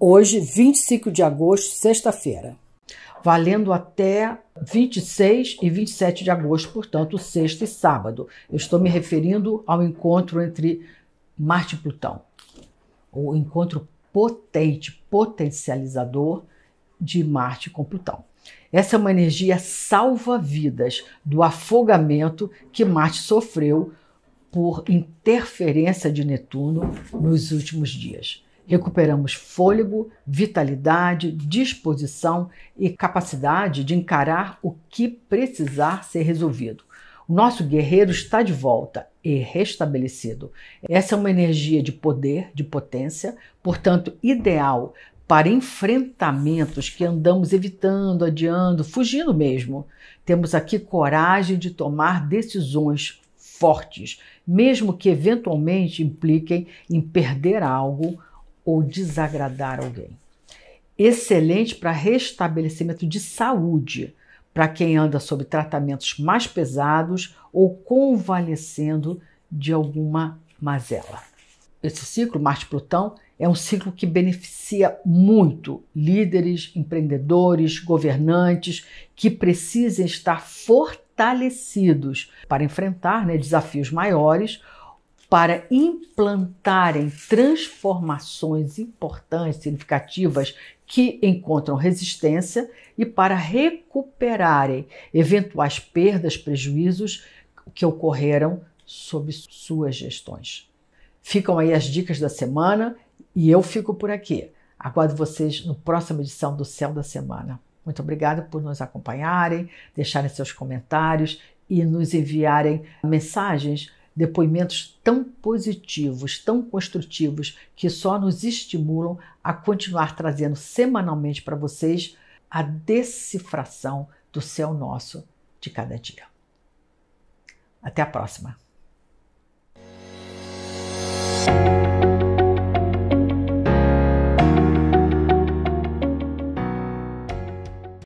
hoje, 25 de agosto, sexta-feira. Valendo até 26 e 27 de agosto, portanto, sexta e sábado. Eu estou me referindo ao encontro entre Marte e Plutão. O encontro potente, potencializador de Marte com Plutão. Essa é uma energia salva-vidas do afogamento que Marte sofreu por interferência de Netuno nos últimos dias. Recuperamos fôlego, vitalidade, disposição e capacidade de encarar o que precisar ser resolvido. O nosso guerreiro está de volta e restabelecido. Essa é uma energia de poder, de potência, portanto, ideal para enfrentamentos que andamos evitando, adiando, fugindo mesmo. Temos aqui coragem de tomar decisões fortes, mesmo que eventualmente impliquem em perder algo ou desagradar alguém. Excelente para restabelecimento de saúde, para quem anda sob tratamentos mais pesados ou convalescendo de alguma mazela. Esse ciclo Marte-Plutão é um ciclo que beneficia muito líderes, empreendedores, governantes que precisem estar fortalecidos para enfrentar né, desafios maiores para implantarem transformações importantes, significativas, que encontram resistência e para recuperarem eventuais perdas, prejuízos que ocorreram sob suas gestões. Ficam aí as dicas da semana e eu fico por aqui. Aguardo vocês no próxima edição do Céu da Semana. Muito obrigada por nos acompanharem, deixarem seus comentários e nos enviarem mensagens depoimentos tão positivos, tão construtivos, que só nos estimulam a continuar trazendo semanalmente para vocês a decifração do céu nosso de cada dia. Até a próxima!